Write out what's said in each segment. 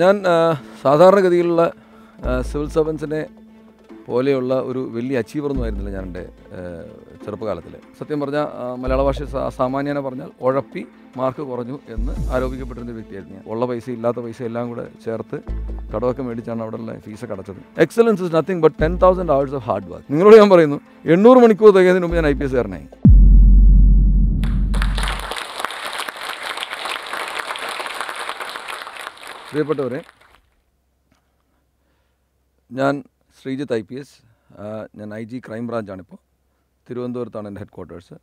ഞാൻ സാധാരണഗതിയിലുള്ള സിവിൽ സർവൻസിനെ പോലെയുള്ള ഒരു വലിയ അച്ചീവറൊന്നും ആയിരുന്നില്ല ഞാൻ എൻ്റെ ചെറുപ്പകാലത്തിൽ സത്യം പറഞ്ഞാൽ മലയാള ഭാഷ സാമാന്യനെ പറഞ്ഞാൽ ഉഴപ്പി മാർക്ക് കുറഞ്ഞു എന്ന് ആരോപിക്കപ്പെട്ടിരുന്ന വ്യക്തിയായിരുന്നു ഞാൻ ഉള്ള പൈസ ഇല്ലാത്ത പൈസ എല്ലാം കൂടെ ചേർത്ത് കടമൊക്കെ മേടിച്ചാണ് ഉള്ള ഫീസൊക്കെ അടച്ചത് excellence is nothing but ten thousand hours of hard work നിങ്ങളോട് ഞാൻ പറയുന്നു എണ്ണൂറ് മണിക്കൂർ തികയുന്നതിന് മുമ്പ് ഞാൻ ഐ പി എസ് കാരനായി പ്രിയപ്പെട്ടവരെ ഞാൻ ശ്രീജിത്ത് ഐ പി എസ് ഞാൻ ഐ ജി ക്രൈം ബ്രാഞ്ചാണിപ്പോൾ തിരുവനന്തപുരത്താണ് എൻ്റെ ഹെഡ് ക്വാർട്ടേഴ്സ്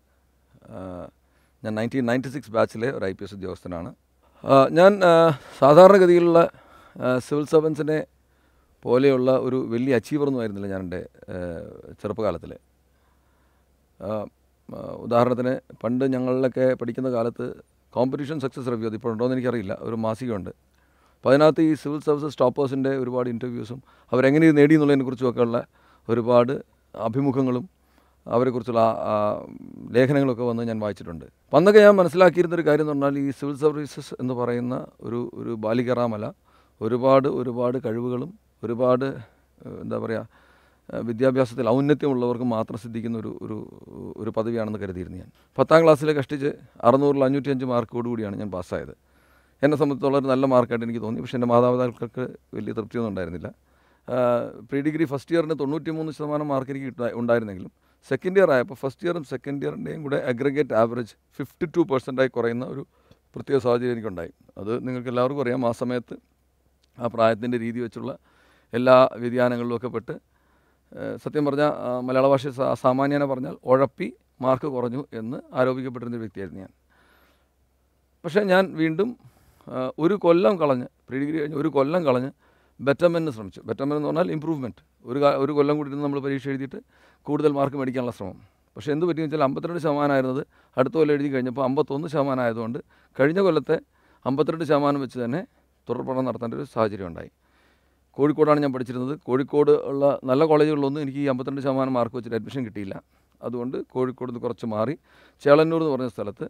ഞാൻ നയൻറ്റീൻ നയൻറ്റി സിക്സ് ബാച്ചിലെ ഒരു ഐ പി എസ് ഉദ്യോഗസ്ഥനാണ് ഞാൻ സാധാരണഗതിയിലുള്ള സിവിൽ സർവൻസിനെ പോലെയുള്ള ഒരു വലിയ അച്ചീവറൊന്നും ആയിരുന്നില്ല ഞാൻ എൻ്റെ ചെറുപ്പകാലത്തിൽ ഉദാഹരണത്തിന് പണ്ട് ഞങ്ങളിലൊക്കെ പഠിക്കുന്ന കാലത്ത് കോമ്പറ്റീഷൻ സക്സസ് റിവ്യൂ അത് ഇപ്പോൾ ഉണ്ടോ എനിക്കറിയില്ല ഒരു മാസികയുണ്ട് അപ്പോൾ അതിനകത്ത് ഈ സിവിൽ സർവീസസ് സ്റ്റോപ്പേഴ്സിൻ്റെ ഒരുപാട് ഇൻ്റർവ്യൂസും അവരെങ്ങനെ ഇത് നേടി എന്നുള്ളതിനെക്കുറിച്ചുമൊക്കെ ഉള്ള ഒരുപാട് അഭിമുഖങ്ങളും അവരെക്കുറിച്ചുള്ള ലേഖനങ്ങളൊക്കെ വന്ന് ഞാൻ വായിച്ചിട്ടുണ്ട് അപ്പം അന്നൊക്കെ ഞാൻ മനസ്സിലാക്കിയിരുന്നൊരു കാര്യം എന്ന് പറഞ്ഞാൽ ഈ സിവിൽ സർവീസസ് എന്ന് പറയുന്ന ഒരു ഒരു ബാലികറാമല ഒരുപാട് ഒരുപാട് കഴിവുകളും ഒരുപാട് എന്താ പറയുക വിദ്യാഭ്യാസത്തിൽ ഔന്നത്യമുള്ളവർക്ക് മാത്രം സിദ്ധിക്കുന്ന ഒരു ഒരു ഒരു പദവിയാണെന്ന് കരുതിയിരുന്നു ഞാൻ പത്താം ക്ലാസ്സിലെ കഷ്ടിച്ച് അറുന്നൂറിൽ അഞ്ഞൂറ്റി അഞ്ച് മാർക്കോടുകൂടിയാണ് ഞാൻ പാസ്സായത് എന്നെ സംബന്ധിച്ചുള്ള ഒരു നല്ല മാർക്കായിട്ട് എനിക്ക് തോന്നി പക്ഷേ എൻ്റെ മാതാപിതാക്കൾക്ക് വലിയ തൃപ്തിയൊന്നും ഉണ്ടായിരുന്നില്ല പ്രീ ഡിഗ്രി ഫസ്റ്റ് ഇയറിന് തൊണ്ണൂറ്റി മൂന്ന് ശതമാനം മാർക്ക് എനിക്ക് ഉണ്ടായിരുന്നെങ്കിലും സെക്കൻഡ് ഇയർ ആയപ്പോൾ ഫസ്റ്റ് ഇയറും സെക്കൻഡ് ഇയറിൻ്റെയും കൂടെ അഗ്രഗേറ്റ് ആവറേജ് ഫിഫ്റ്റി ടു പെർസെൻറ്റായി കുറയുന്ന ഒരു പ്രത്യേക സാഹചര്യം എനിക്കുണ്ടായി അത് നിങ്ങൾക്ക് എല്ലാവർക്കും അറിയാം ആ സമയത്ത് ആ പ്രായത്തിൻ്റെ രീതി വെച്ചുള്ള എല്ലാ വ്യതിയാനങ്ങളിലുമൊക്കെ പെട്ട് സത്യം പറഞ്ഞാൽ മലയാള ഭാഷ സാമാന്യനെ പറഞ്ഞാൽ ഉഴപ്പി മാർക്ക് കുറഞ്ഞു എന്ന് ആരോപിക്കപ്പെട്ടിരുന്ന വ്യക്തിയായിരുന്നു ഞാൻ പക്ഷേ ഞാൻ വീണ്ടും ഒരു കൊല്ലം കളഞ്ഞ് പ്രീ ഡിഗ്രി കഴിഞ്ഞ് ഒരു കൊല്ലം കളഞ്ഞ് ബെറ്റർമെൻറ്റിന് ശ്രമിച്ചു ബെറ്റർമെൻ്റ് എന്ന് പറഞ്ഞാൽ ഇമ്പ്രൂവ്മെൻറ്റ് ഒരു ഒരു കൊല്ലം കൂടി നമ്മൾ പരീക്ഷ എഴുതിയിട്ട് കൂടുതൽ മാർക്ക് മേടിക്കാനുള്ള ശ്രമം പക്ഷേ എന്ത് പറ്റിയെന്ന് വെച്ചാൽ അമ്പത്തിരണ്ട് ശതമാനമായിരുന്നത് അടുത്ത കൊല്ലം എഴുതി കഴിഞ്ഞപ്പോൾ അമ്പത്തൊന്ന് ശതമാനം ആയതുകൊണ്ട് കഴിഞ്ഞ കൊല്ലത്തെ അമ്പത്തിരണ്ട് ശതമാനം വെച്ച് തന്നെ തുടർ പഠനം നടത്തേണ്ട ഒരു സാഹചര്യം ഉണ്ടായി കോഴിക്കോടാണ് ഞാൻ പഠിച്ചിരുന്നത് കോഴിക്കോട് ഉള്ള നല്ല കോളേജുകളിലൊന്നും എനിക്ക് ഈ അമ്പത്തിരണ്ട് ശതമാനം മാർക്ക് വെച്ചിട്ട് അഡ്മിഷൻ കിട്ടിയില്ല അതുകൊണ്ട് കോഴിക്കോട് നിന്ന് കുറച്ച് മാറി ചേളന്നൂർ എന്ന് പറഞ്ഞ സ്ഥലത്ത്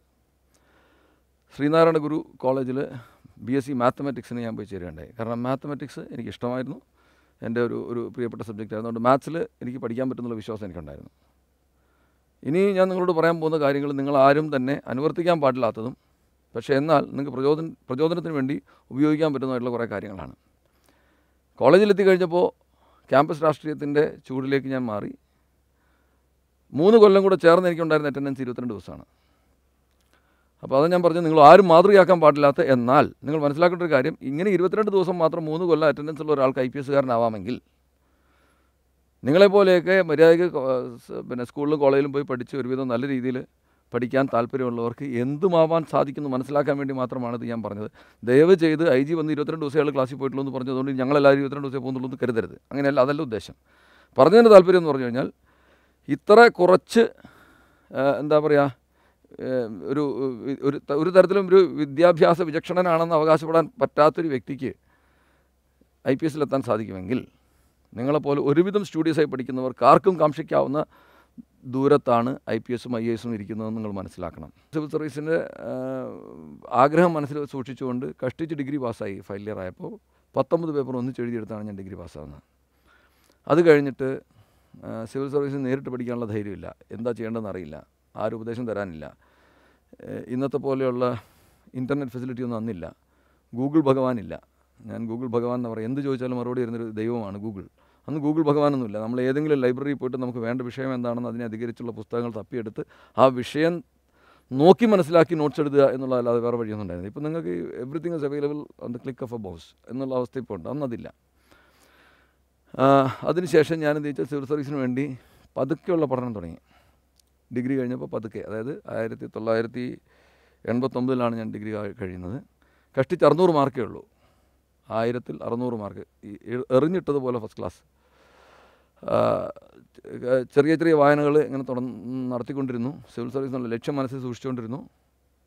ശ്രീനാരായണ ഗുരു കോളേജിൽ ബി എസ് സി മാത്തമാറ്റിക്സിന് ഞാൻ പോയി ചേരുകയുണ്ടായി കാരണം മാത്തമാറ്റിക്സ് എനിക്ക് ഇഷ്ടമായിരുന്നു എൻ്റെ ഒരു ഒരു പ്രിയപ്പെട്ട സബ്ജക്റ്റ് ആയിരുന്നു അതുകൊണ്ട് മാത്സിൽ എനിക്ക് പഠിക്കാൻ പറ്റുന്നുള്ള വിശ്വാസം എനിക്കുണ്ടായിരുന്നു ഇനി ഞാൻ നിങ്ങളോട് പറയാൻ പോകുന്ന കാര്യങ്ങൾ നിങ്ങൾ ആരും തന്നെ അനുവർത്തിക്കാൻ പാടില്ലാത്തതും പക്ഷേ എന്നാൽ നിങ്ങൾക്ക് പ്രചോദന പ്രചോദനത്തിന് വേണ്ടി ഉപയോഗിക്കാൻ പറ്റുന്നതായിട്ടുള്ള കുറേ കാര്യങ്ങളാണ് കോളേജിലെത്തി കഴിഞ്ഞപ്പോൾ ക്യാമ്പസ് രാഷ്ട്രീയത്തിൻ്റെ ചൂടിലേക്ക് ഞാൻ മാറി മൂന്ന് കൊല്ലം കൂടെ ചേർന്ന് എനിക്കുണ്ടായിരുന്ന അറ്റൻഡൻസ് ഇരുപത്തിരണ്ട് ദിവസമാണ് അപ്പോൾ അത് ഞാൻ പറഞ്ഞു നിങ്ങൾ ആരും മാതൃകയാക്കാൻ പാടില്ലാത്ത എന്നാൽ നിങ്ങൾ മനസ്സിലാക്കേണ്ട ഒരു കാര്യം ഇങ്ങനെ ഇരുപത്തിരണ്ട് ദിവസം മാത്രം മൂന്ന് കൊല്ലം അറ്റൻഡൻസ് ഉള്ള ഒരാൾക്ക് ഐ പി എസ്സുകാരനാവാമെങ്കിൽ നിങ്ങളെപ്പോലെയൊക്കെ മര്യാദയ്ക്ക് പിന്നെ സ്കൂളിലും കോളേജിലും പോയി പഠിച്ച് ഒരുവിധം നല്ല രീതിയിൽ പഠിക്കാൻ താല്പര്യമുള്ളവർക്ക് എന്തുമാവാൻ സാധിക്കുന്നു മനസ്സിലാക്കാൻ വേണ്ടി മാത്രമാണ് ഇത് ഞാൻ പറഞ്ഞത് ദയവ് ചെയ്ത് ഐ ജി വന്ന് ഇരുപത്തിരണ്ട് ദിവസം ആൾ ക്ലാസ്സിൽ പോയിട്ടുള്ളൂ എന്ന് പറഞ്ഞതുകൊണ്ട് ഞങ്ങളെല്ലാവരും ഇരുപത്തിരണ്ട് ദിവസം പോകുന്നുള്ളൂ എന്ന് കരുതരുത് അങ്ങനെയല്ല അതല്ല ഉദ്ദേശം പറഞ്ഞതിൻ്റെ താല്പര്യം എന്ന് പറഞ്ഞു കഴിഞ്ഞാൽ ഇത്ര കുറച്ച് എന്താ പറയുക ഒരു ഒരു ഒരു തരത്തിലും ഒരു വിദ്യാഭ്യാസ വിചക്ഷണനാണെന്ന് അവകാശപ്പെടാൻ പറ്റാത്തൊരു വ്യക്തിക്ക് ഐ പി എസിലെത്താൻ സാധിക്കുമെങ്കിൽ നിങ്ങളെപ്പോലെ ഒരുവിധം സ്റ്റുഡീസായി പഠിക്കുന്നവർക്ക് ആർക്കും കാക്ഷിക്കാവുന്ന ദൂരത്താണ് ഐ പി എസും ഐ എ എസും ഇരിക്കുന്നതെന്ന് നിങ്ങൾ മനസ്സിലാക്കണം സിവിൽ സർവീസിൻ്റെ ആഗ്രഹം മനസ്സിൽ സൂക്ഷിച്ചുകൊണ്ട് കഷ്ടിച്ച് ഡിഗ്രി പാസ്സായി ഇയർ ആയപ്പോൾ പത്തൊമ്പത് പേപ്പർ ഒന്നിച്ച് എഴുതിയെടുത്താണ് ഞാൻ ഡിഗ്രി പാസ്സാവുന്നത് അത് കഴിഞ്ഞിട്ട് സിവിൽ സർവീസിന് നേരിട്ട് പഠിക്കാനുള്ള ധൈര്യമില്ല എന്താ ചെയ്യേണ്ടതെന്ന് അറിയില്ല ആ ഒരു ഉപദേശം തരാനില്ല ഇന്നത്തെ പോലെയുള്ള ഇൻ്റർനെറ്റ് ഫെസിലിറ്റി ഒന്നും അന്നില്ല ഗൂഗിൾ ഭഗവാനില്ല ഞാൻ ഗൂഗിൾ ഭഗവാൻ എന്ന് പറയും എന്ത് ചോദിച്ചാലും മറുപടി വരുന്നൊരു ദൈവമാണ് ഗൂഗിൾ അന്ന് ഗൂഗിൾ ഭഗവാനൊന്നുമില്ല നമ്മൾ ഏതെങ്കിലും ലൈബ്രറിയിൽ പോയിട്ട് നമുക്ക് വേണ്ട വിഷയം എന്താണെന്ന് അതിനെ അധികരിച്ചുള്ള പുസ്തകങ്ങൾ തപ്പിയെടുത്ത് ആ വിഷയം നോക്കി മനസ്സിലാക്കി നോട്ട്സ് എടുക്കുക എന്നുള്ളതല്ലാതെ വേറെ വഴിയൊന്നും ഉണ്ടായിരുന്നില്ല ഇപ്പോൾ നിങ്ങൾക്ക് everything is available on the click of a mouse എന്നുള്ള അവസ്ഥ ഇപ്പോൾ ഉണ്ട് അന്നതില്ല അതിനുശേഷം ഞാൻ എന്ത് ചോദിച്ചാൽ സിവിൽ സർവീസിന് വേണ്ടി പതുക്കെയുള്ള പഠനം തുടങ്ങി ഡിഗ്രി കഴിഞ്ഞപ്പോൾ പതുക്കെ അതായത് ആയിരത്തി തൊള്ളായിരത്തി എൺപത്തൊമ്പതിലാണ് ഞാൻ ഡിഗ്രി കഴിയുന്നത് കഷ്ടിച്ച് അറുന്നൂറ് മാർക്കേ ഉള്ളൂ ആയിരത്തിൽ അറുന്നൂറ് മാർക്ക് എറിഞ്ഞിട്ടതുപോലെ ഫസ്റ്റ് ക്ലാസ് ചെറിയ ചെറിയ വായനകൾ ഇങ്ങനെ തുടർന്ന് നടത്തിക്കൊണ്ടിരുന്നു സിവിൽ സർവീസ് എന്നുള്ള ലക്ഷ്യം മനസ്സിൽ സൂക്ഷിച്ചുകൊണ്ടിരുന്നു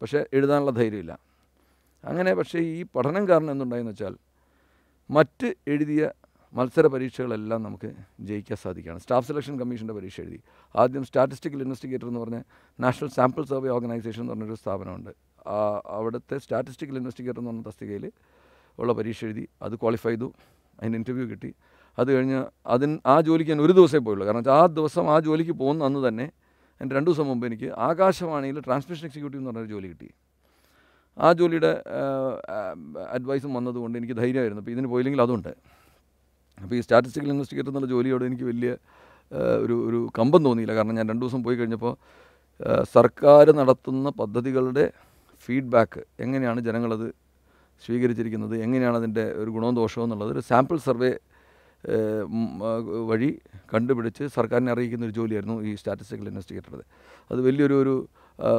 പക്ഷേ എഴുതാനുള്ള ധൈര്യമില്ല അങ്ങനെ പക്ഷേ ഈ പഠനം കാരണം എന്തുണ്ടായെന്ന് വെച്ചാൽ മറ്റ് എഴുതിയ മത്സര പരീക്ഷകളെല്ലാം നമുക്ക് ജയിക്കാൻ സാധിക്കുകയാണ് സ്റ്റാഫ് സെലക്ഷൻ കമ്മീഷൻ്റെ പരീക്ഷ എഴുതി ആദ്യം സ്റ്റാറ്റിസ്റ്റിക്കൽ ഇൻവെസ്റ്റിഗേറ്റർ എന്ന് പറഞ്ഞ നാഷണൽ സാമ്പിൾ സർവേ ഓർഗനൈസേഷൻ എന്ന് പറഞ്ഞൊരു സ്ഥാപനമുണ്ട് ആ അവിടുത്തെ സ്റ്റാറ്റിസ്റ്റിക്കൽ ഇൻവെസ്റ്റിഗേറ്റർ എന്ന് പറഞ്ഞ തസ്തികയിൽ ഉള്ള പരീക്ഷ എഴുതി അത് ക്വാളിഫൈ ചെയ്തു അതിൻ്റെ ഇൻ്റർവ്യൂ കിട്ടി അത് കഴിഞ്ഞ് അതിന് ആ ജോലിക്ക് ഞാൻ ഒരു ദിവസമേ പോയുള്ളൂ കാരണം ആ ദിവസം ആ ജോലിക്ക് പോകുന്ന അന്ന് തന്നെ എൻ്റെ രണ്ട് ദിവസം മുമ്പ് എനിക്ക് ആകാശവാണിയിൽ ട്രാൻസ്മിഷൻ എക്സിക്യൂട്ടീവ് എന്ന് പറഞ്ഞൊരു ജോലി കിട്ടി ആ ജോലിയുടെ അഡ്വൈസും വന്നതുകൊണ്ട് എനിക്ക് ധൈര്യമായിരുന്നു അപ്പോൾ ഇതിന് പോയില്ലെങ്കിൽ അതുണ്ട് അപ്പോൾ ഈ സ്റ്റാറ്റിസ്റ്റിക്കൽ ഇൻവെസ്റ്റിഗേറ്റർ എന്നുള്ള ജോലിയോട് എനിക്ക് വലിയ ഒരു ഒരു കമ്പം തോന്നിയില്ല കാരണം ഞാൻ രണ്ട് ദിവസം പോയി കഴിഞ്ഞപ്പോൾ സർക്കാർ നടത്തുന്ന പദ്ധതികളുടെ ഫീഡ്ബാക്ക് എങ്ങനെയാണ് ജനങ്ങളത് സ്വീകരിച്ചിരിക്കുന്നത് എങ്ങനെയാണ് അതിൻ്റെ ഒരു ഗുണവും ദോഷവും എന്നുള്ളത് ഒരു സാമ്പിൾ സർവേ വഴി കണ്ടുപിടിച്ച് സർക്കാരിനെ അറിയിക്കുന്ന ഒരു ജോലിയായിരുന്നു ഈ സ്റ്റാറ്റിസ്റ്റിക്കൽ ഇൻവെസ്റ്റിഗേറ്ററുടെ അത് വലിയൊരു ഒരു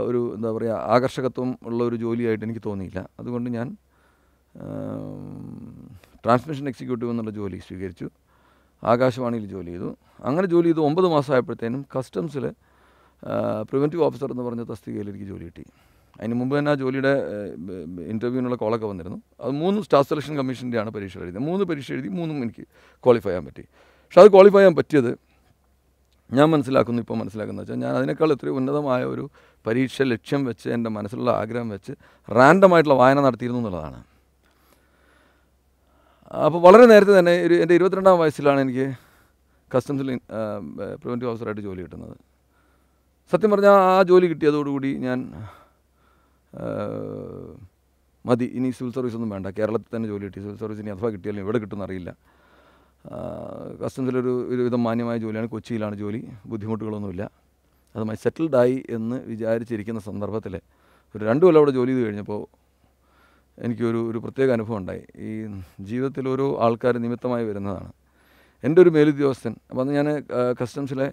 ഒരു എന്താ പറയുക ആകർഷകത്വം ഉള്ള ഒരു ജോലിയായിട്ട് എനിക്ക് തോന്നിയില്ല അതുകൊണ്ട് ഞാൻ ട്രാൻസ്മിഷൻ എക്സിക്യൂട്ടീവ് എന്നുള്ള ജോലി സ്വീകരിച്ചു ആകാശവാണിയിൽ ജോലി ചെയ്തു അങ്ങനെ ജോലി ചെയ്ത് ഒമ്പത് മാസമായപ്പോഴത്തേനും കസ്റ്റംസിൽ പ്രിവെൻറ്റീവ് ഓഫീസർ എന്ന് പറഞ്ഞ തസ്തികയിൽ എനിക്ക് ജോലി കിട്ടി അതിന് മുമ്പ് തന്നെ ആ ജോലിയുടെ ഇൻ്റർവ്യൂവിനുള്ള കോളൊക്കെ വന്നിരുന്നു അത് മൂന്ന് സ്റ്റാഫ് സെലക്ഷൻ കമ്മീഷൻ്റെയാണ് പരീക്ഷ എഴുതിയത് മൂന്ന് പരീക്ഷ എഴുതി മൂന്നും എനിക്ക് ക്വാളിഫൈ ചെയ്യാൻ പറ്റി പക്ഷെ അത് ക്വാളിഫൈ ചെയ്യാൻ പറ്റിയത് ഞാൻ മനസ്സിലാക്കുന്നു ഇപ്പോൾ മനസ്സിലാക്കുന്നത് വെച്ചാൽ ഞാൻ അതിനേക്കാൾ എത്രയോ ഉന്നതമായ ഒരു പരീക്ഷ ലക്ഷ്യം വെച്ച് എൻ്റെ മനസ്സിലുള്ള ആഗ്രഹം വെച്ച് റാൻഡമായിട്ടുള്ള വായന നടത്തിയിരുന്നു എന്നുള്ളതാണ് അപ്പോൾ വളരെ നേരത്തെ തന്നെ ഒരു എൻ്റെ ഇരുപത്തിരണ്ടാം വയസ്സിലാണ് എനിക്ക് കസ്റ്റംസിൽ പ്രിവൻറ്റീവ് ഓഫീസറായിട്ട് ജോലി കിട്ടുന്നത് സത്യം പറഞ്ഞാൽ ആ ജോലി കിട്ടിയതോടുകൂടി ഞാൻ മതി ഇനി സിവിൽ സർവീസ് ഒന്നും വേണ്ട കേരളത്തിൽ തന്നെ ജോലി കിട്ടി സിവിൽ സർവീസ് ഇനി അഥവാ കിട്ടിയാലും എവിടെ കിട്ടുമെന്ന് അറിയില്ല കസ്റ്റംസിലൊരു ഒരുവിധം മാന്യമായ ജോലിയാണ് കൊച്ചിയിലാണ് ജോലി ബുദ്ധിമുട്ടുകളൊന്നുമില്ല അതുമായി സെറ്റിൽഡായി എന്ന് വിചാരിച്ചിരിക്കുന്ന സന്ദർഭത്തിൽ ഒരു രണ്ട് കൊല്ലം അവിടെ ജോലി ചെയ്ത് കഴിഞ്ഞപ്പോൾ എനിക്കൊരു ഒരു പ്രത്യേക അനുഭവം ഉണ്ടായി ഈ ജീവിതത്തിൽ ഓരോ ആൾക്കാർ നിമിത്തമായി വരുന്നതാണ് എൻ്റെ ഒരു മേലുദ്യോഗസ്ഥൻ അപ്പോൾ അന്ന് ഞാൻ കസ്റ്റംസിലെ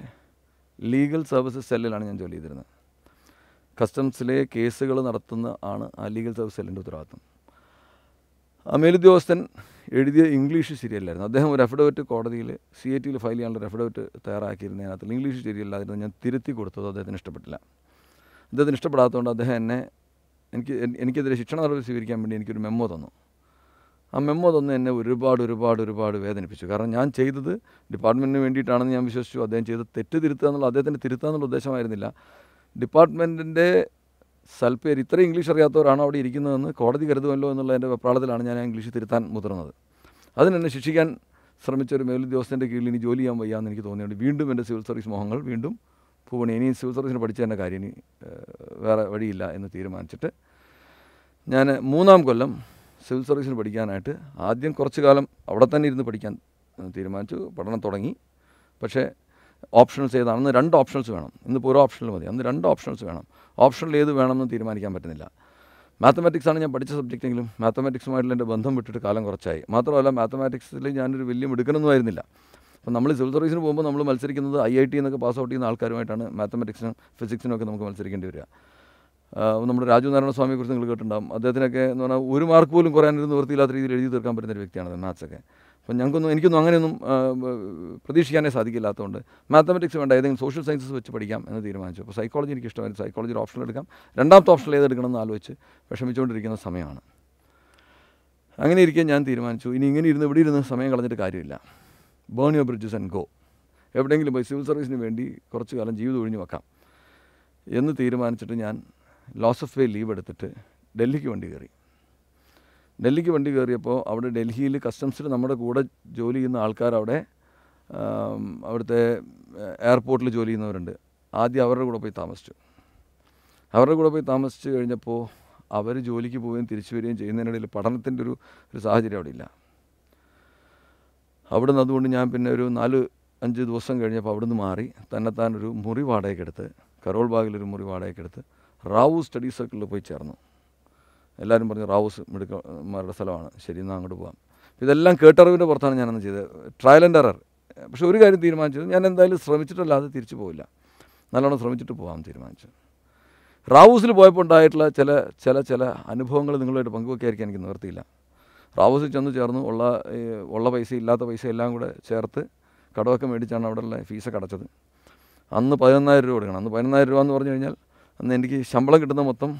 ലീഗൽ സർവീസസ് സെല്ലിലാണ് ഞാൻ ജോലി ചെയ്തിരുന്നത് കസ്റ്റംസിലെ കേസുകൾ നടത്തുന്ന ആണ് ആ ലീഗൽ സർവീസ് സെല്ലിൻ്റെ ഉത്തരവാദിത്വം ആ മേലുദ്യോഗസ്ഥൻ എഴുതിയ ഇംഗ്ലീഷ് ശരിയല്ലായിരുന്നു അദ്ദേഹം ഒരു അഫിഡവിറ്റ് കോടതിയിൽ സി എ ടിയിൽ ഫയൽ ചെയ്യാനുള്ള ഒരു അഫിഡവിറ്റ് തയ്യാറാക്കിയിരുന്ന അതിനകത്ത് ഇംഗ്ലീഷ് ശരിയല്ലായിരുന്നു ഞാൻ തിരുത്തി കൊടുത്തത് അദ്ദേഹത്തിന് ഇഷ്ടപ്പെട്ടില്ല അദ്ദേഹത്തിന് ഇഷ്ടപ്പെടാത്തതുകൊണ്ട് അദ്ദേഹം എന്നെ എനിക്ക് എനിക്കെതിരെ ശിക്ഷണ നടപടി സ്വീകരിക്കാൻ വേണ്ടി എനിക്കൊരു മെമ്മോ തന്നു ആ മെമ്മോ തന്നു എന്നെ ഒരുപാട് ഒരുപാട് ഒരുപാട് വേദനിപ്പിച്ചു കാരണം ഞാൻ ചെയ്തത് ഡിപ്പാർട്ട്മെൻറ്റിന് വേണ്ടിയിട്ടാണെന്ന് ഞാൻ വിശ്വസിച്ചു അദ്ദേഹം ചെയ്ത് തെറ്റ് തിരുത്തുക എന്നുള്ള അദ്ദേഹത്തിൻ്റെ തിരുത്തുക എന്നുള്ള ഉദ്ദേശമായിരുന്നില്ല ഡിപ്പാർട്ട്മെൻറ്റിൻ്റെ സൽപ്പേർ ഇത്രയും ഇംഗ്ലീഷ് അറിയാത്തവരാണ് അവിടെ ഇരിക്കുന്നതെന്ന് കോടതി കരുതുമല്ലോ എന്നുള്ളതിൻ്റെ വെപ്രാളത്തിലാണ് ഞാൻ ഇംഗ്ലീഷ് തിരുത്താൻ മുതിർന്നത് അതിനെന്നെ ശിക്ഷിക്കാൻ ശ്രമിച്ച ഒരു മേലുദ്യോഗസ്ഥൻ്റെ കീഴിൽ ഇനി ജോലി ചെയ്യാൻ വയ്യാന്ന് എനിക്ക് തോന്നിയുണ്ട് വീണ്ടും എൻ്റെ സിവിൽ സർവീസ് മോഹങ്ങൾ വീണ്ടും പൂവണി ഇനി സിവിൽ സർവീസിന് പഠിച്ചതിൻ്റെ കാര്യം ഇനി വേറെ വഴിയില്ല എന്ന് തീരുമാനിച്ചിട്ട് ഞാൻ മൂന്നാം കൊല്ലം സിവിൽ സർവീസിന് പഠിക്കാനായിട്ട് ആദ്യം കുറച്ച് കാലം അവിടെ തന്നെ ഇരുന്ന് പഠിക്കാൻ തീരുമാനിച്ചു പഠനം തുടങ്ങി പക്ഷേ ഓപ്ഷൻസ് ഏതാണ് അന്ന് രണ്ട് ഓപ്ഷൻസ് വേണം ഇന്നിപ്പോൾ ഒരു ഓപ്ഷനിൽ മതി അന്ന് രണ്ട് ഓപ്ഷൻസ് വേണം ഓപ്ഷനിൽ ഏത് വേണമെന്ന് തീരുമാനിക്കാൻ പറ്റുന്നില്ല മാത്തമാറ്റിക്സാണ് ഞാൻ പഠിച്ച സബ്ജക്റ്റെങ്കിലും മാത്തമാറ്റിക്സുമായിട്ടുള്ള എൻ്റെ ബന്ധം വിട്ടിട്ട് കാലം കുറച്ചായി മാത്രമല്ല മാത്തമാറ്റിക്സിൽ ഞാനൊരു വലിയ മിടുക്കനൊന്നും ആയിരുന്നില്ല അപ്പോൾ നമ്മൾ സിവിൽ സർവീസിന് പോകുമ്പോൾ നമ്മൾ മത്സരിക്കുന്നത് ഐ ഐ ടി എന്നൊക്കെ പാസ് ഔട്ട് ചെയ്യുന്ന ആൾക്കാരുമായിട്ടാണ് മാത്തമെറ്റിക്സിനും ഫിസിക്സിനും ഒക്കെ നമുക്ക് മത്സരിക്കേണ്ടി വരിക നമ്മുടെ രാജു നാരായണ കുറിച്ച് നിങ്ങൾ കേട്ടിട്ടുണ്ടാകും അദ്ദേഹത്തിനൊക്കെ എന്ന് പറഞ്ഞാൽ ഒരു മാർക്ക് പോലും കുറയാനൊരു നിവൃത്തിയില്ലാത്ത രീതിയിൽ എഴുതി തീർക്കാൻ പറ്റുന്ന ഒരു വ്യക്തിയാണ് മാത്സൊക്കെ അപ്പോൾ ഞങ്ങൾക്കൊന്നും എനിക്കൊന്നും അങ്ങനെയൊന്നും പ്രതീക്ഷിക്കാനേ സാധിക്കില്ലാത്തതുകൊണ്ട് മാത്തമെറ്റിക്സ് വേണ്ട ഏതെങ്കിലും സോഷ്യൽ സയൻസസ് വെച്ച് പഠിക്കാം എന്ന് തീരുമാനിച്ചു അപ്പോൾ സൈക്കോളജി എനിക്ക് ഇഷ്ടമായിരുന്നു സൈക്കോളജിയിൽ ഓപ്ഷൻ എടുക്കാം രണ്ടാമത്തെ ഓപ്ഷനിൽ ഏതെടുക്കണം എന്ന് ആലോചിച്ച് വിഷമിച്ചുകൊണ്ടിരിക്കുന്ന സമയമാണ് അങ്ങനെ ഇരിക്കാൻ ഞാൻ തീരുമാനിച്ചു ഇനി ഇങ്ങനെ ഇരുന്ന് ഇവിടെ ഇരുന്ന് സമയം കളഞ്ഞിട്ട് കാര്യമില്ല burn your bridges and go എവിടെയെങ്കിലും പോയി സിവിൽ സർവീസിന് വേണ്ടി കുറച്ച് കാലം ജീവിതം ഒഴിഞ്ഞു വെക്കാം എന്ന് തീരുമാനിച്ചിട്ട് ഞാൻ ലോസ് ഓഫ് വേ ലീവ് എടുത്തിട്ട് ഡൽഹിക്ക് വണ്ടി കയറി ഡൽഹിക്ക് വണ്ടി കയറിയപ്പോൾ അവിടെ ഡൽഹിയിൽ കസ്റ്റംസിൽ നമ്മുടെ കൂടെ ജോലി ചെയ്യുന്ന ആൾക്കാർ അവിടെ അവിടുത്തെ എയർപോർട്ടിൽ ജോലി ചെയ്യുന്നവരുണ്ട് ആദ്യം അവരുടെ കൂടെ പോയി താമസിച്ചു അവരുടെ കൂടെ പോയി താമസിച്ച് കഴിഞ്ഞപ്പോൾ അവർ ജോലിക്ക് പോവുകയും തിരിച്ചു വരികയും ചെയ്യുന്നതിനിടയിൽ പഠനത്തിൻ്റെ ഒരു ഒരു സാഹചര്യം അവിടെ ഇല്ല അവിടെ നിന്ന് അതുകൊണ്ട് ഞാൻ പിന്നെ ഒരു നാല് അഞ്ച് ദിവസം കഴിഞ്ഞപ്പോൾ അവിടുന്ന് മാറി തന്നെത്താൻ ഒരു മുറി വാടകയ്ക്കെടുത്ത് കരോൾ ബാഗിലൊരു മുറി വാടകയ്ക്കെടുത്ത് റാവു സ്റ്റഡി സർക്കിളിൽ പോയി ചേർന്നു എല്ലാവരും പറഞ്ഞു റാവുസ് മെഡിക്കൽമാരുടെ സ്ഥലമാണ് ശരി എന്നാൽ അങ്ങോട്ട് പോകാം ഇതെല്ലാം കേട്ടറിവിൻ്റെ പുറത്താണ് ഞാനന്ന് ചെയ്തത് ട്രയൽ ആൻഡ് എറർ പക്ഷെ ഒരു കാര്യം തീരുമാനിച്ചത് ഞാൻ എന്തായാലും ശ്രമിച്ചിട്ടല്ലാതെ തിരിച്ചു പോവില്ല നല്ലോണം ശ്രമിച്ചിട്ട് പോകാമെന്ന് തീരുമാനിച്ചു റാവൂസിൽ പോയപ്പോൾ ഉണ്ടായിട്ടുള്ള ചില ചില ചില അനുഭവങ്ങൾ നിങ്ങളുമായിട്ട് പങ്കുവെക്കായിരിക്കാൻ എനിക്ക് നിവർത്തിയില്ല റാവൂസിൽ ചെന്ന് ചേർന്ന് ഉള്ള ഉള്ള പൈസ ഇല്ലാത്ത പൈസ എല്ലാം കൂടെ ചേർത്ത് കടമൊക്കെ മേടിച്ചാണ് അവിടെയുള്ള ഫീസൊക്കെ അടച്ചത് അന്ന് പതിനൊന്നായിരം രൂപ കൊടുക്കണം അന്ന് പതിനൊന്നായിരം രൂപ എന്ന് പറഞ്ഞു കഴിഞ്ഞാൽ അന്ന് എനിക്ക് ശമ്പളം കിട്ടുന്ന മൊത്തം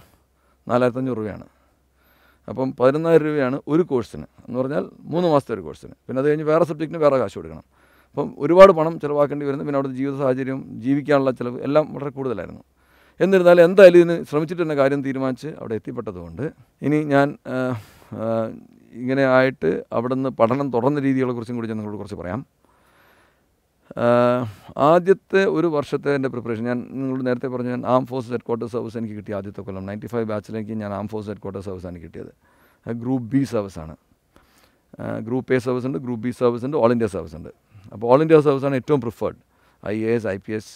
നാലായിരത്തഞ്ഞൂറ് രൂപയാണ് അപ്പം പതിനൊന്നായിരം രൂപയാണ് ഒരു കോഴ്സിന് എന്ന് പറഞ്ഞാൽ മൂന്ന് മാസത്തെ ഒരു കോഴ്സിന് പിന്നെ അത് കഴിഞ്ഞ് വേറെ സബ്ജക്റ്റിന് വേറെ കാശ് കൊടുക്കണം അപ്പം ഒരുപാട് പണം ചിലവാക്കേണ്ടി വരുന്നു പിന്നെ അവിടുത്തെ ജീവിത സാഹചര്യം ജീവിക്കാനുള്ള ചിലവ് എല്ലാം വളരെ കൂടുതലായിരുന്നു എന്നിരുന്നാലും എന്തായാലും ഇതിന് ശ്രമിച്ചിട്ട് തന്നെ കാര്യം തീരുമാനിച്ച് അവിടെ എത്തിപ്പെട്ടതുകൊണ്ട് ഇനി ഞാൻ ഇങ്ങനെ ആയിട്ട് അവിടെ നിന്ന് പഠനം രീതികളെ കുറിച്ചും കൂടി ഞാൻ നിങ്ങളോട് കുറച്ച് പറയാം ആദ്യത്തെ ഒരു വർഷത്തെ എൻ്റെ പ്രിപ്പറേഷൻ ഞാൻ നിങ്ങളോട് നേരത്തെ പറഞ്ഞു ഞാൻ ആം ഫോഴ്സ് ഹെഡ് ക്വാർട്ടേഴ്സ് സർവീസ് എനിക്ക് കിട്ടിയ ആദ്യത്തെ കൊല്ലം നയൻറ്റി ഫൈവ് ബാച്ചിലേക്ക് ഞാൻ ആം ഫോഴ്സ് ഹെഡ് ക്വാർട്ടേഴ്സ് ആണ് കിട്ടിയത് ഗ്രൂപ്പ് ബി സർവീസാണ് ഗ്രൂപ്പ് എ സർവീസ് ഉണ്ട് ഗ്രൂപ്പ് ബി സർവീസ് ഉണ്ട് ഓൾ ഇന്ത്യ സർവീസ് ഉണ്ട് അപ്പോൾ ഓൾ ഇന്ത്യ സർവീസാണ് ഏറ്റവും preferred I A S I P S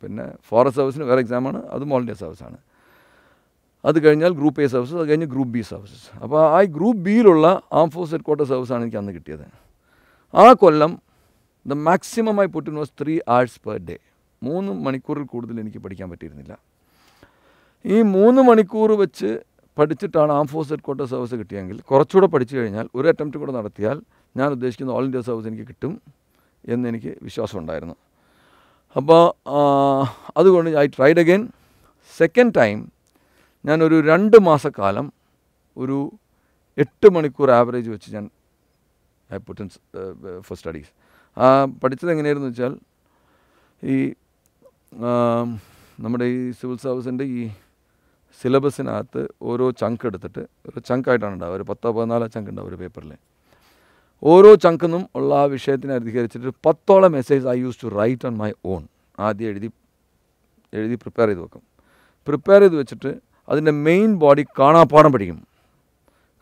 പിന്നെ ഫോറസ്റ്റ് സർവീസിന് വേറെ എക്സാമാണ് അതും ഓൾ ഇന്ത്യ സർവീസാണ് അത് കഴിഞ്ഞാൽ ഗ്രൂപ്പ് എ സർവീസസ് അത് കഴിഞ്ഞ് ഗ്രൂപ്പ് ബി സർവീസസ് അപ്പോൾ ആ ഗ്രൂപ്പ് ബിയിലുള്ള ആം ഫോഴ്സ് ഹെഡ് ക്വാർട്ടർ സർവീസാണ് എനിക്ക് അന്ന് കിട്ടിയത് ആ കൊല്ലം the maximum I put in was three hours per day മൂന്ന് മണിക്കൂറിൽ കൂടുതൽ എനിക്ക് പഠിക്കാൻ പറ്റിയിരുന്നില്ല ഈ മൂന്ന് മണിക്കൂർ വെച്ച് പഠിച്ചിട്ടാണ് ആം ഫോഴ്സ് ഹെഡ് ക്വാർട്ടർ സർവീസ് കിട്ടിയെങ്കിൽ കുറച്ചുകൂടെ പഠിച്ചു കഴിഞ്ഞാൽ ഒരു അറ്റംപ്റ്റ് കൂടെ നടത്തിയാൽ ഞാൻ ഉദ്ദേശിക്കുന്ന ഓൾ ഇന്ത്യ സർവീസ് എനിക്ക് കിട്ടും എന്നെനിക്ക് വിശ്വാസമുണ്ടായിരുന്നു അപ്പോൾ അതുകൊണ്ട് I tried again second time ഞാനൊരു രണ്ട് മാസക്കാലം ഒരു എട്ട് മണിക്കൂർ ആവറേജ് വെച്ച് ഞാൻ ഐ പുട്ടൻ ഫോർ സ്റ്റഡീസ് പഠിച്ചത് എങ്ങനെയായിരുന്നു വെച്ചാൽ ഈ നമ്മുടെ ഈ സിവിൽ സർവീസിൻ്റെ ഈ സിലബസിനകത്ത് ഓരോ ചങ്ക് എടുത്തിട്ട് ഒരു ചങ്കായിട്ടാണ് ഉണ്ടാവുക ഒരു പത്തോ പതിനാലോ ചങ്ക് ഉണ്ടാവും ഒരു പേപ്പറിൽ ഓരോ ചങ്കിനും ഉള്ള ആ വിഷയത്തിനെ അധികരിച്ചിട്ട് പത്തോളം message I use to write on my own ആദ്യം എഴുതി എഴുതി പ്രിപ്പയർ ചെയ്ത് വെക്കും പ്രിപ്പയർ ചെയ്ത് വെച്ചിട്ട് അതിൻ്റെ മെയിൻ ബോഡി കാണാപ്പാടം പഠിക്കും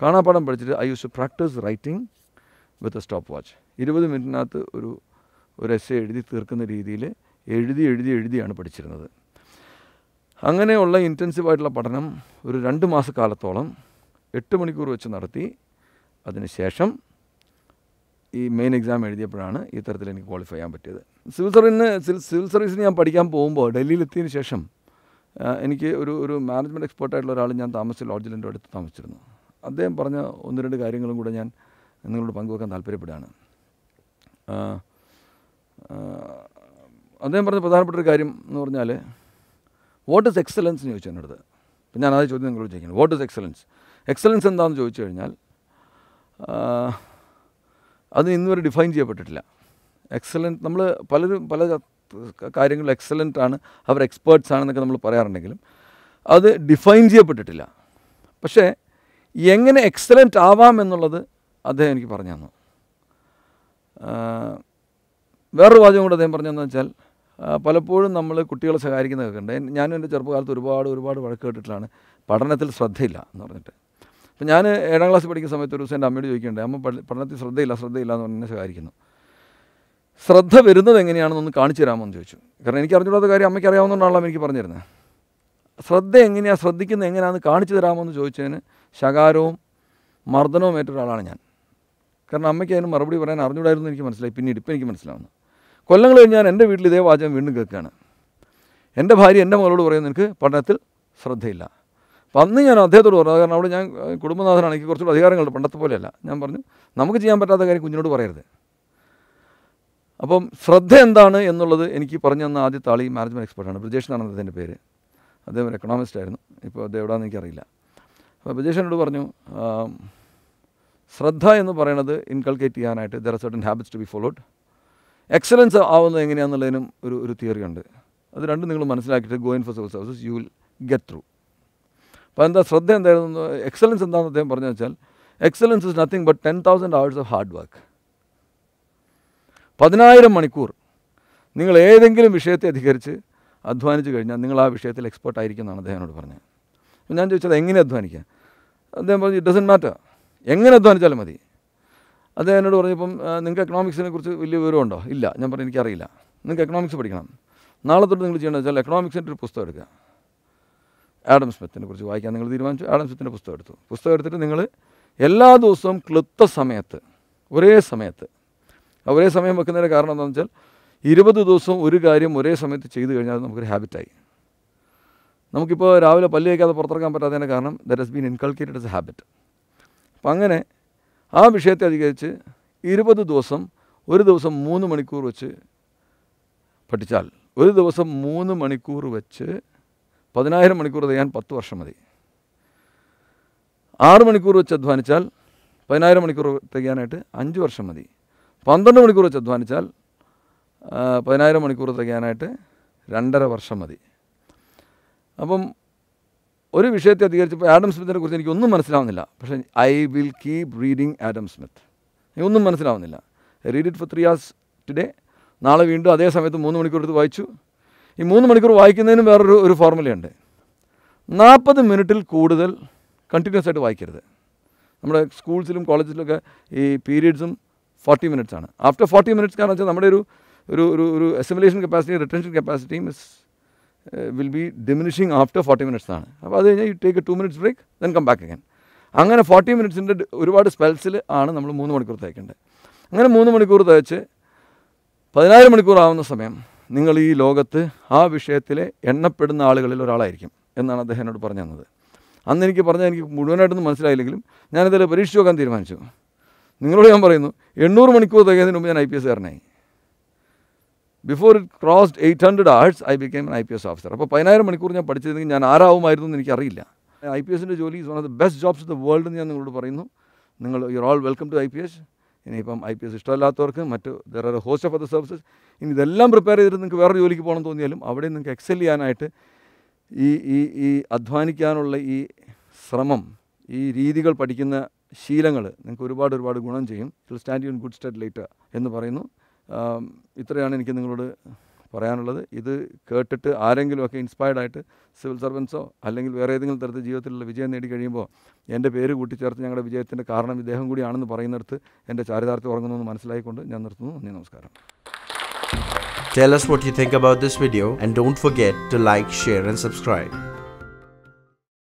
കാണാപ്പാടം പഠിച്ചിട്ട് I use to practise writing with a stop watch ഇരുപത് മിനിറ്റിനകത്ത് ഒരു ഒരു എസ് എഴുതി തീർക്കുന്ന രീതിയിൽ എഴുതി എഴുതി എഴുതിയാണ് പഠിച്ചിരുന്നത് അങ്ങനെയുള്ള ഇൻറ്റൻസീവായിട്ടുള്ള പഠനം ഒരു രണ്ട് മാസക്കാലത്തോളം എട്ട് മണിക്കൂർ വെച്ച് നടത്തി അതിനുശേഷം ഈ മെയിൻ എക്സാം എഴുതിയപ്പോഴാണ് ഈ തരത്തിൽ എനിക്ക് ക്വാളിഫൈ ചെയ്യാൻ പറ്റിയത് സിവിൽ സർവീസിന് സിവിൽ സർവീസിന് ഞാൻ പഠിക്കാൻ പോകുമ്പോൾ ഡൽഹിയിലെത്തിയതിന് ശേഷം എനിക്ക് ഒരു ഒരു മാനേജ്മെൻറ്റ് എക്സ്പേർട്ടായിട്ടുള്ള ഒരാൾ ഞാൻ താമസിച്ച ലോഡ്ജിലിൻ്റെ അടുത്ത് താമസിച്ചിരുന്നു അദ്ദേഹം പറഞ്ഞ ഒന്ന് രണ്ട് കാര്യങ്ങളും കൂടെ ഞാൻ നിങ്ങളോട് പങ്കുവെക്കാൻ താല്പര്യപ്പെടുകയാണ് അദ്ദേഹം പറഞ്ഞ പ്രധാനപ്പെട്ട ഒരു കാര്യം എന്ന് പറഞ്ഞാൽ വാട്ട് ഇസ് എക്സലൻസ് എന്ന് ചോദിച്ചു എൻ്റെ അടുത്ത് അപ്പം ഞാൻ അതേ ചോദ്യം നിങ്ങളോട് ചോദിക്കുന്നത് വാട്ട് ഇസ് എക്സലൻസ് എക്സലൻസ് എന്താണെന്ന് ചോദിച്ചു കഴിഞ്ഞാൽ അത് ഇന്നുവരെ ഡിഫൈൻ ചെയ്യപ്പെട്ടിട്ടില്ല എക്സലൻസ് നമ്മൾ പലരും പല കാര്യങ്ങൾ എക്സലൻ്റ് ആണ് അവർ എക്സ്പേർട്സ് ആണെന്നൊക്കെ നമ്മൾ പറയാറുണ്ടെങ്കിലും അത് ഡിഫൈൻ ചെയ്യപ്പെട്ടിട്ടില്ല പക്ഷേ എങ്ങനെ എക്സലൻ്റ് ആവാം എന്നുള്ളത് അദ്ദേഹം എനിക്ക് പറഞ്ഞു തന്നു വേറൊരു വാചകം കൂടെ അദ്ദേഹം പറഞ്ഞതെന്ന് വെച്ചാൽ പലപ്പോഴും നമ്മൾ കുട്ടികളെ സഹായിക്കുന്നതൊക്കെ ഉണ്ട് ഞാനും എൻ്റെ ചെറുപ്പകാലത്ത് ഒരുപാട് ഒരുപാട് വഴക്ക് കേട്ടിട്ടുള്ളതാണ് പഠനത്തിൽ ശ്രദ്ധയില്ല എന്ന് പറഞ്ഞിട്ട് അപ്പം ഞാൻ ഏഴാം ക്ലാസ് പഠിക്കുന്ന സമയത്ത് ഒരു ദിവസം എൻ്റെ അമ്മയോട് ചോദിക്കുന്നുണ്ട് അമ്മ പഠനത്തിൽ ശ്രദ്ധയില്ല ശ്രദ്ധയില്ല എന്ന് പറഞ്ഞ് സഹായിക്കുന്നു ശ്രദ്ധ വരുന്നത് എങ്ങനെയാണെന്നൊന്ന് കാണിച്ചു തരാമെന്ന് ചോദിച്ചു കാരണം എനിക്ക് അറിഞ്ഞുകൂടാത്ത കാര്യം അമ്മയ്ക്ക് അറിയാവുന്നതുകൊണ്ടാണല്ലോ എനിക്ക് പറഞ്ഞു തരുന്നത് ശ്രദ്ധ എങ്ങനെയാണ് ശ്രദ്ധിക്കുന്നത് എങ്ങനെയാണെന്ന് കാണിച്ചു തരാമെന്ന് ചോദിച്ചതിന് ശകാരവും മർദ്ദനവും ഏറ്റ ഒരാളാണ് ഞാൻ കാരണം അമ്മയ്ക്ക് അതിന് മറുപടി പറയാൻ അറിഞ്ഞുകൂടായിരുന്നു എനിക്ക് മനസ്സിലായി പിന്നീട് ഇപ്പം എനിക്ക് മനസ്സിലാവുന്നു കൊല്ലങ്ങൾ കഴിഞ്ഞാൽ എൻ്റെ വീട്ടിൽ ഇതേ വാചകം വീണ്ടും കേൾക്കുകയാണ് എൻ്റെ ഭാര്യ എൻ്റെ മകളോട് പറയുന്നു എനിക്ക് പഠനത്തിൽ ശ്രദ്ധയില്ല അപ്പം അന്ന് ഞാൻ അദ്ദേഹത്തോട് പറഞ്ഞു കാരണം അവിടെ ഞാൻ കുടുംബനാഥനാണ് എനിക്ക് കുറച്ചുകൂടി അധികാരങ്ങളുണ്ട് പണ്ടത്തെ പോലെയല്ല ഞാൻ പറഞ്ഞു നമുക്ക് ചെയ്യാൻ പറ്റാത്ത കാര്യം കുഞ്ഞിനോട് പറയരുത് അപ്പം ശ്രദ്ധ എന്താണ് എന്നുള്ളത് എനിക്ക് പറഞ്ഞു തന്ന ആദ്യത്തെ ആൾ ഈ മാനേജ്മെൻറ്റ് എക്സ്പെർട്ടാണ് ബ്രിജേഷ് എന്നാണ് അദ്ദേഹത്തിൻ്റെ പേര് അദ്ദേഹം ഒരു എക്കണോമിസ്റ്റ് ആയിരുന്നു ഇപ്പോൾ അദ്ദേഹം എവിടെയാണെന്ന് എനിക്കറിയില്ല അപ്പോൾ ബ്രിജേഷ് എന്നോട് പറഞ്ഞു ശ്രദ്ധ എന്ന് പറയുന്നത് ഇൻകൾക്കേറ്റ് ചെയ്യാനായിട്ട് there are certain habits to be followed excellence ആവുന്നത് എങ്ങനെയാണെന്നുള്ളതിനും ഒരു ഒരു തിയറി ഉണ്ട് അത് രണ്ടും നിങ്ങൾ മനസ്സിലാക്കിയിട്ട് going for civil services you will get through അപ്പോൾ എന്താ ശ്രദ്ധ എന്തായിരുന്നു എക്സലൻസ് എന്താണെന്ന് അദ്ദേഹം പറഞ്ഞു വെച്ചാൽ excellence is nothing but ten thousand hours of hard work പതിനായിരം മണിക്കൂർ നിങ്ങൾ ഏതെങ്കിലും വിഷയത്തെ അധികരിച്ച് അധ്വാനിച്ചു കഴിഞ്ഞാൽ നിങ്ങൾ ആ വിഷയത്തിൽ എക്സ്പേർട്ട് ആയിരിക്കും എന്നാണ് അദ്ദേഹത്തിനോട് പറഞ്ഞത് ഞാൻ ചോദിച്ചത് എങ്ങനെ അധ്വാനിക്കുക അദ്ദേഹം പറഞ്ഞു ഇറ്റ് ഡസൻ മാറ്റർ എങ്ങനെ അധ്വാനിച്ചാലും മതി അദ്ദേഹം എന്നോട് പറഞ്ഞപ്പം നിങ്ങൾക്ക് എക്കണോമിക്സിനെ കുറിച്ച് വലിയ വിവരമുണ്ടോ ഇല്ല ഞാൻ പറഞ്ഞു എനിക്കറിയില്ല നിങ്ങൾക്ക് എക്കണോമിക്സ് പഠിക്കണം നാളെ തൊട്ട് നിങ്ങൾ ചെയ്യേണ്ടത് വെച്ചാൽ എക്കണോമിക്സിൻ്റെ ഒരു പുസ്തകം എടുക്കുക ആഡം സ്മിത്തിനെ കുറിച്ച് വായിക്കാൻ നിങ്ങൾ തീരുമാനിച്ചു ആഡം സ്മിത്തിൻ്റെ പുസ്തകം എടുത്തു പുസ്തകം എടുത്തിട്ട് നിങ്ങൾ എല്ലാ ദിവസവും ക്ലുത്ത സമയത്ത് ഒരേ സമയത്ത് ഒരേ സമയം വെക്കുന്നതിൻ്റെ കാരണം എന്താണെന്ന് വെച്ചാൽ ഇരുപത് ദിവസവും ഒരു കാര്യം ഒരേ സമയത്ത് ചെയ്തു കഴിഞ്ഞാൽ അത് നമുക്കൊരു ഹാബിറ്റായി നമുക്കിപ്പോൾ രാവിലെ പല്ല് വയ്ക്കാതെ പുറത്തിറക്കാൻ പറ്റാത്തതിൻ്റെ കാരണം that has been inculcated as a habit അപ്പം അങ്ങനെ ആ വിഷയത്തെ അധികരിച്ച് ഇരുപത് ദിവസം ഒരു ദിവസം മൂന്ന് മണിക്കൂർ വെച്ച് പഠിച്ചാൽ ഒരു ദിവസം മൂന്ന് മണിക്കൂർ വെച്ച് പതിനായിരം മണിക്കൂർ ചെയ്യാൻ പത്ത് വർഷം മതി ആറ് മണിക്കൂർ വെച്ച് അധ്വാനിച്ചാൽ പതിനായിരം മണിക്കൂർ തികയാനായിട്ട് അഞ്ച് വർഷം മതി പന്ത്രണ്ട് മണിക്കൂർ വെച്ച് അധ്വാനിച്ചാൽ പതിനായിരം മണിക്കൂർ തികയാനായിട്ട് രണ്ടര വർഷം മതി അപ്പം ഒരു വിഷയത്തെ അധികരിച്ചപ്പോൾ ആഡം സ്മിത്തിനെ കുറിച്ച് എനിക്ക് ഒന്നും മനസ്സിലാവുന്നില്ല പക്ഷേ I will keep reading Adam Smith ഒന്നും മനസ്സിലാവുന്നില്ല read it for three hours today നാളെ വീണ്ടും അതേ സമയത്ത് മൂന്ന് മണിക്കൂർ എടുത്ത് വായിച്ചു ഈ മൂന്ന് മണിക്കൂർ വായിക്കുന്നതിനും വേറൊരു ഒരു ഫോർമുലയുണ്ട് നാൽപ്പത് മിനിറ്റിൽ കൂടുതൽ കണ്ടിന്യൂസ് ആയിട്ട് വായിക്കരുത് നമ്മുടെ സ്കൂൾസിലും കോളേജിലൊക്കെ ഈ പീരീഡ്സും ഫോർട്ടി മിനിറ്റ്സ് ആണ് ആഫ്റ്റർ ഫോർട്ടി മിനിറ്റ്സ് കാരണം വെച്ചാൽ നമ്മുടെ ഒരു ഒരു ഒരു ഒരു എസിമുലേഷൻ കപ്പാസിറ്റി റിട്ടൻഷൻ കപ്പാസിറ്റിയും is will be diminishing after forty minutes ആണ് അപ്പോൾ അത് കഴിഞ്ഞാൽ you take two minutes break then come back again അങ്ങനെ ഫോർട്ടി മിനിറ്റ്സിൻ്റെ ഒരുപാട് സ്പെൽസിൽ ആണ് നമ്മൾ മൂന്ന് മണിക്കൂർ തയ്ക്കേണ്ടത് അങ്ങനെ മൂന്ന് മണിക്കൂർ തയ്ച്ച് പതിനായിരം മണിക്കൂർ ആവുന്ന സമയം നിങ്ങൾ ഈ ലോകത്ത് ആ വിഷയത്തിലെ എണ്ണപ്പെടുന്ന ആളുകളിൽ ഒരാളായിരിക്കും എന്നാണ് അദ്ദേഹം എന്നോട് പറഞ്ഞു തന്നത് അന്ന് എനിക്ക് പറഞ്ഞാൽ എനിക്ക് മുഴുവനായിട്ടൊന്നും മനസ്സിലായില്ലെങ്കിലും ഞാനിതിൽ പരീക്ഷിച്ച് നോക്കാൻ തീരുമാനിച്ചു നിങ്ങളോട് ഞാൻ പറയുന്നു എണ്ണൂറ് മണിക്കൂർ തികയതിന് മുമ്പ് ഞാൻ ഐ പി കാരനായി before it crossed eight hundred hours I became I P S officer അപ്പോൾ പതിനായിരം മണിക്കൂർ ഞാൻ പഠിച്ചിരുന്നെങ്കിൽ ഞാൻ ആരാവുമായിരുന്നു എന്ന് എനിക്കറിയില്ല ഐ പി എസിൻ്റെ ജോലി is one of the best jobs the world എന്ന് ഞാൻ നിങ്ങളോട് പറയുന്നു നിങ്ങൾ you all welcome to I P S ഇനിയിപ്പം ഐ പി എസ് ഇഷ്ടമല്ലാത്തവർക്ക് മറ്റ് there are host of other services ഇനി ഇതെല്ലാം പ്രിപ്പയർ ചെയ്തിട്ട് നിങ്ങൾക്ക് വേറെ ജോലിക്ക് പോകണം തോന്നിയാലും അവിടെ നിങ്ങൾക്ക് എക്സെൽ ചെയ്യാനായിട്ട് ഈ ഈ ഈ അധ്വാനിക്കാനുള്ള ഈ ശ്രമം ഈ രീതികൾ പഠിക്കുന്ന ശീലങ്ങൾ നിങ്ങൾക്ക് ഒരുപാട് ഒരുപാട് ഗുണം ചെയ്യും it will stand you in good stead later എന്ന് പറയുന്നു ഇത്രയാണ് എനിക്ക് നിങ്ങളോട് പറയാനുള്ളത് ഇത് കേട്ടിട്ട് ആരെങ്കിലുമൊക്കെ ഇൻസ്പയർഡായിട്ട് സിവിൽ സർവൻസോ അല്ലെങ്കിൽ വേറെ ഏതെങ്കിലും തരത്തിൽ ജീവിതത്തിലുള്ള വിജയം നേടിക്കഴിയുമ്പോൾ എൻ്റെ പേര് കൂട്ടിച്ചേർത്ത് ഞങ്ങളുടെ വിജയത്തിൻ്റെ കാരണം ഇദ്ദേഹം കൂടിയാണെന്ന് പറയുന്നിടത്ത് എൻ്റെ ചാരിതാർത്ഥ്യം ഉറങ്ങുന്നു മനസ്സിലായിക്കൊണ്ട് ഞാൻ നിർത്തുന്നു നന്ദി നമസ്കാരം Tell us what you think about this video and don't forget to like, share and subscribe.